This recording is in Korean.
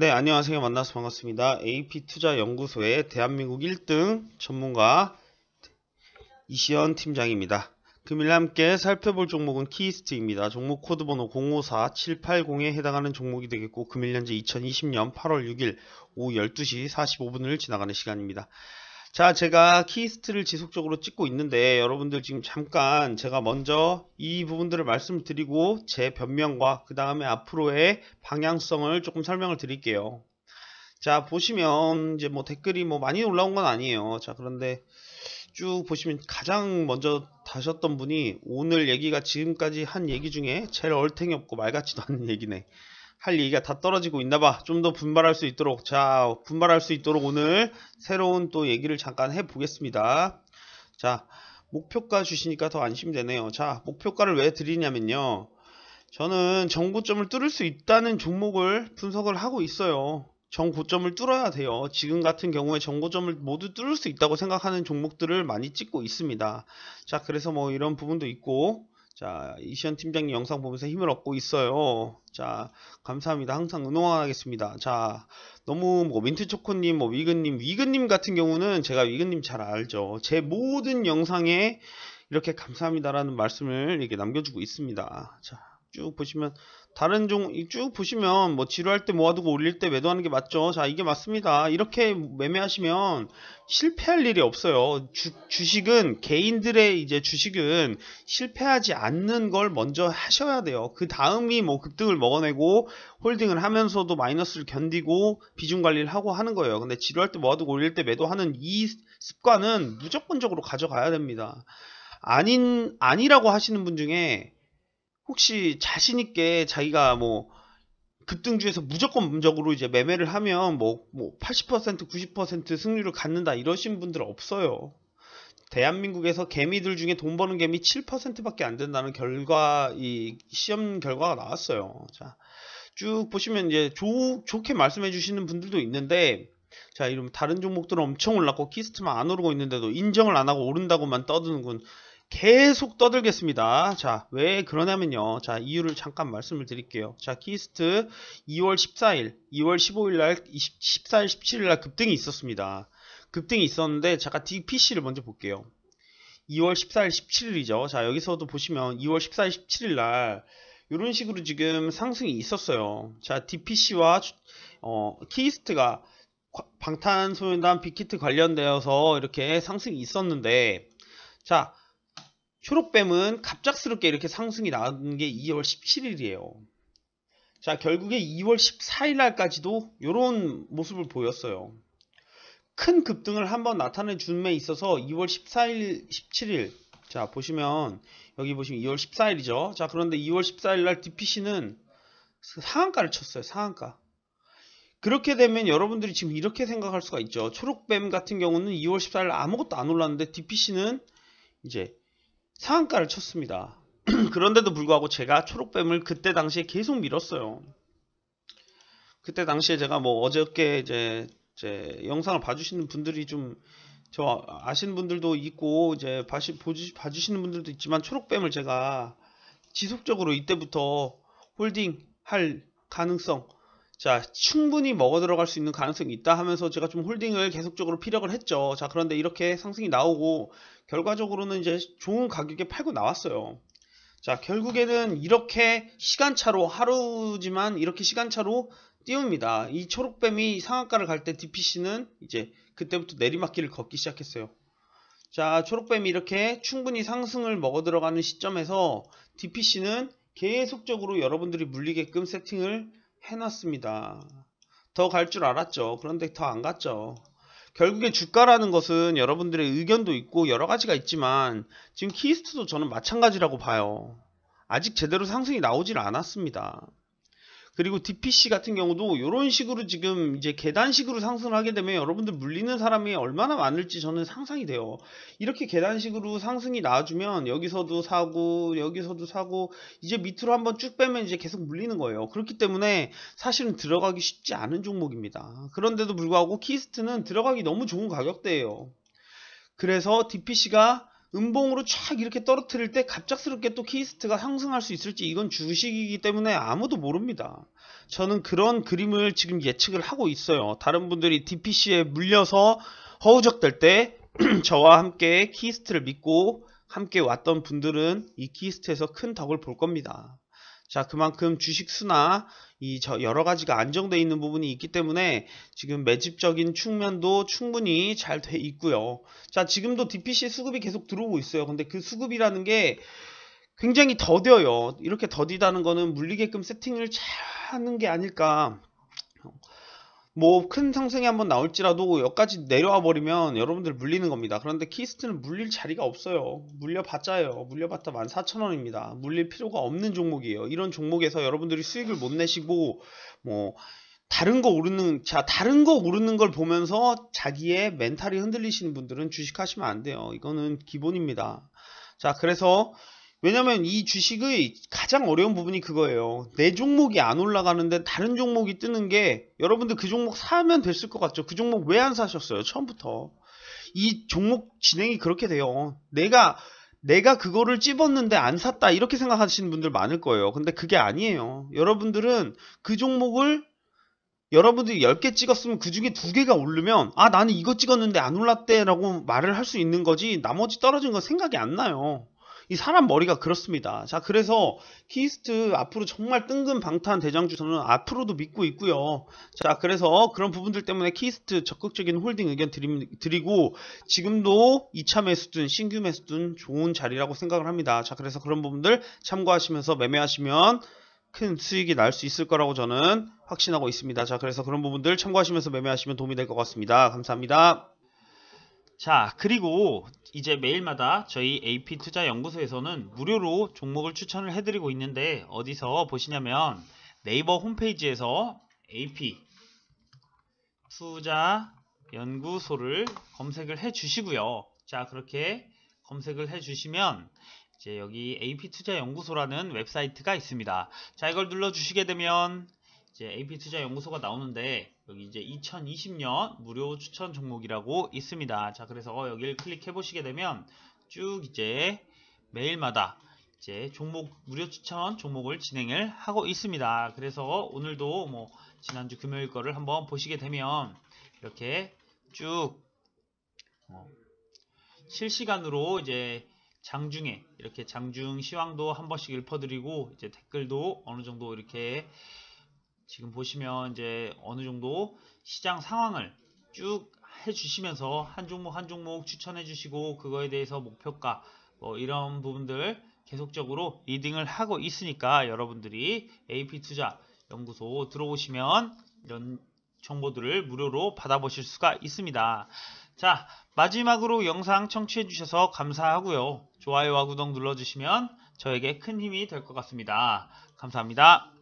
네, 안녕하세요. 만나서 반갑습니다. AP투자연구소의 대한민국 1등 전문가 이시연 팀장입니다. 금일 함께 살펴볼 종목은 키이스트입니다. 종목 코드번호 054780에 해당하는 종목이 되겠고 금일 현재 2020년 8월 6일 오후 12시 45분을 지나가는 시간입니다. 자 제가 키스트를 지속적으로 찍고 있는데 여러분들 지금 잠깐 제가 먼저 이 부분들을 말씀드리고 제 변명과 그 다음에 앞으로의 방향성을 조금 설명을 드릴게요 자 보시면 이제 뭐 댓글이 뭐 많이 올라온 건 아니에요 자 그런데 쭉 보시면 가장 먼저 다셨던 분이 오늘 얘기가 지금까지 한 얘기 중에 제일 얼탱이 없고 말같지도 않은 얘기네 할 얘기가 다 떨어지고 있나봐. 좀 더 분발할 수 있도록 자 분발할 수 있도록 오늘 새로운 또 얘기를 잠깐 해보겠습니다. 자 목표가 주시니까 더 안심되네요. 자 목표가를 왜 드리냐면요. 저는 정고점을 뚫을 수 있다는 종목을 분석을 하고 있어요. 정고점을 뚫어야 돼요. 지금 같은 경우에 정고점을 모두 뚫을 수 있다고 생각하는 종목들을 많이 찍고 있습니다. 자, 그래서 뭐 이런 부분도 있고, 자, 이시현 팀장님 영상 보면서 힘을 얻고 있어요. 자, 감사합니다. 항상 응원하겠습니다. 자, 너무 뭐 민트초코님, 뭐 위근님, 위근님 같은 경우는 제가 위근님 잘 알죠. 제 모든 영상에 이렇게 감사합니다라는 말씀을 이렇게 남겨주고 있습니다. 자, 쭉 보시면 다른 종 쭉 보시면 뭐 지루할 때 모아두고 올릴 때 매도하는 게 맞죠 자 이게 맞습니다 이렇게 매매하시면 실패할 일이 없어요 주, 주식은 개인들의 이제 주식은 실패하지 않는 걸 먼저 하셔야 돼요 그 다음이 뭐 급등을 먹어내고 홀딩을 하면서도 마이너스를 견디고 비중 관리를 하고 하는 거예요 근데 지루할 때 모아두고 올릴 때 매도하는 이 습관은 무조건적으로 가져가야 됩니다 아닌 아니라고 하시는 분 중에 혹시 자신 있게 자기가 뭐 급등주에서 무조건적으로 이제 매매를 하면 뭐, 뭐 80%, 90% 승률을 갖는다 이러신 분들 없어요. 대한민국에서 개미들 중에 돈 버는 개미 7%밖에 안 된다는 결과 이 시험 결과가 나왔어요. 자. 쭉 보시면 이제 조, 좋게 말씀해 주시는 분들도 있는데 자, 이러면 다른 종목들은 엄청 올랐고 키스트만 안 오르고 있는데도 인정을 안 하고 오른다고만 떠드는군. 계속 떠들겠습니다. 자, 왜 그러냐면요. 자, 이유를 잠깐 말씀을 드릴게요. 자, 키스트 2월 14일, 2월 15일 날, 14일, 17일 날 급등이 있었습니다. 급등이 있었는데, 잠깐 DPC를 먼저 볼게요. 2월 14일, 17일이죠. 자, 여기서도 보시면 2월 14일, 17일 날, 이런 식으로 지금 상승이 있었어요. 자, DPC와, 어, 키스트가 방탄소년단 빅히트 관련되어서 이렇게 상승이 있었는데, 자, 초록뱀은 갑작스럽게 이렇게 상승이 나온 게 2월 17일이에요. 자, 결국에 2월 14일 날까지도 이런 모습을 보였어요. 큰 급등을 한번 나타내 준에 있어서 2월 14일, 17일 자, 보시면 여기 보시면 2월 14일이죠. 자, 그런데 2월 14일 날 DPC는 상한가를 쳤어요. 상한가. 그렇게 되면 여러분들이 지금 이렇게 생각할 수가 있죠. 초록뱀 같은 경우는 2월 14일 아무것도 안 올랐는데 DPC는 이제 상한가를 쳤습니다. 그런데도 불구하고 제가 초록뱀을 그때 당시에 계속 밀었어요. 그때 당시에 제가 뭐 어저께 이제 제 영상을 봐주시는 분들이 좀 저 아시는 분들도 있고 이제 봐시, 보지, 봐주시는 분들도 있지만 초록뱀을 제가 지속적으로 이때부터 홀딩 할 가능성 자, 충분히 먹어 들어갈 수 있는 가능성이 있다 하면서 제가 좀 홀딩을 계속적으로 피력을 했죠. 자, 그런데 이렇게 상승이 나오고 결과적으로는 이제 좋은 가격에 팔고 나왔어요. 자, 결국에는 이렇게 시간차로 하루지만 이렇게 시간차로 띄웁니다. 이 초록뱀이 상한가를 갈 때 DPC는 이제 그때부터 내리막길을 걷기 시작했어요. 자, 초록뱀이 이렇게 충분히 상승을 먹어 들어가는 시점에서 DPC는 계속적으로 여러분들이 물리게끔 세팅을 해놨습니다. 더 갈 줄 알았죠. 그런데 더 안 갔죠. 결국에 주가라는 것은 여러분들의 의견도 있고 여러 가지가 있지만 지금 키스트도 저는 마찬가지라고 봐요. 아직 제대로 상승이 나오질 않았습니다. 그리고 DPC 같은 경우도 이런 식으로 지금 이제 계단식으로 상승을 하게 되면 여러분들 물리는 사람이 얼마나 많을지 저는 상상이 돼요. 이렇게 계단식으로 상승이 나와주면 여기서도 사고 여기서도 사고 이제 밑으로 한번 쭉 빼면 이제 계속 물리는 거예요. 그렇기 때문에 사실은 들어가기 쉽지 않은 종목입니다. 그런데도 불구하고 키스트는 들어가기 너무 좋은 가격대예요. 그래서 DPC가 음봉으로 촥 이렇게 떨어뜨릴 때 갑작스럽게 또 키스트가 상승할 수 있을지 이건 주식이기 때문에 아무도 모릅니다. 저는 그런 그림을 지금 예측을 하고 있어요. 다른 분들이 DPC에 물려서 허우적될 때 저와 함께 키스트를 믿고 함께 왔던 분들은 이 키스트에서 큰 덕을 볼 겁니다. 자, 그만큼 주식수나 이 여러 가지가 안정되어 있는 부분이 있기 때문에 지금 매집적인 측면도 충분히 잘 돼 있고요. 자, 지금도 DPC 수급이 계속 들어오고 있어요. 근데 그 수급이라는 게 굉장히 더뎌요. 이렇게 더디다는 거는 물리게끔 세팅을 잘 하는 게 아닐까. 뭐큰 상승이 한번 나올지라도 여기까지 내려와 버리면 여러분들 물리는 겁니다. 그런데 키스트는 물릴 자리가 없어요. 물려봤자요. 물려봤자 14,000원입니다. 물릴 필요가 없는 종목이에요. 이런 종목에서 여러분들이 수익을 못 내시고 뭐 다른 거 오르는 자 다른 거 오르는 걸 보면서 자기의 멘탈이 흔들리시는 분들은 주식하시면 안 돼요. 이거는 기본입니다. 자 그래서 왜냐면 이 주식의 가장 어려운 부분이 그거예요. 내 종목이 안 올라가는데 다른 종목이 뜨는 게 여러분들 그 종목 사면 됐을 것 같죠? 그 종목 왜 안 사셨어요? 처음부터. 이 종목 진행이 그렇게 돼요. 내가, 내가 그거를 찝었는데 안 샀다. 이렇게 생각하시는 분들 많을 거예요. 근데 그게 아니에요. 여러분들은 그 종목을 여러분들이 10개 찍었으면 그 중에 2개가 오르면 아 나는 이거 찍었는데 안 올랐대 라고 말을 할 수 있는 거지 나머지 떨어진 건 생각이 안 나요 이 사람 머리가 그렇습니다. 자, 그래서 키스트 이 앞으로 정말 뜬금 방탄 대장주 저는 앞으로도 믿고 있고요. 자, 그래서 그런 부분들 때문에 키스트 이 적극적인 홀딩 의견 드리, 고 지금도 2차 매수든 신규 매수든 좋은 자리라고 생각을 합니다. 자, 그래서 그런 부분들 참고하시면서 매매하시면 큰 수익이 날 수 있을 거라고 저는 확신하고 있습니다. 자, 그래서 그런 부분들 참고하시면서 매매하시면 도움이 될 것 같습니다. 감사합니다. 자, 그리고 이제 매일마다 저희 AP투자연구소에서는 무료로 종목을 추천을 해드리고 있는데 어디서 보시냐면 네이버 홈페이지에서 AP 투자 연구소를 검색을 해 주시고요. 자, 그렇게 검색을 해 주시면 이제 여기 AP투자연구소라는 웹사이트가 있습니다. 자, 이걸 눌러 주시게 되면 이제 AP투자연구소가 나오는데 여기 이제 2020년 무료 추천 종목이라고 있습니다. 자 그래서 여기를 클릭해 보시게 되면 쭉 이제 매일마다 이제 종목 무료 추천 종목을 진행을 하고 있습니다. 그래서 오늘도 뭐 지난주 금요일 거를 한번 보시게 되면 이렇게 쭉 어, 실시간으로 이제 장중에 이렇게 장중 시황도 한 번씩 읽어드리고 이제 댓글도 어느 정도 이렇게 지금 보시면 이제 어느 정도 시장 상황을 쭉 해주시면서 한 종목 한 종목 추천해 주시고 그거에 대해서 목표가 뭐 이런 부분들 계속적으로 리딩을 하고 있으니까 여러분들이 AP투자연구소 들어오시면 이런 정보들을 무료로 받아보실 수가 있습니다. 자 마지막으로 영상 청취해 주셔서 감사하고요. 좋아요와 구독 눌러주시면 저에게 큰 힘이 될 것 같습니다. 감사합니다.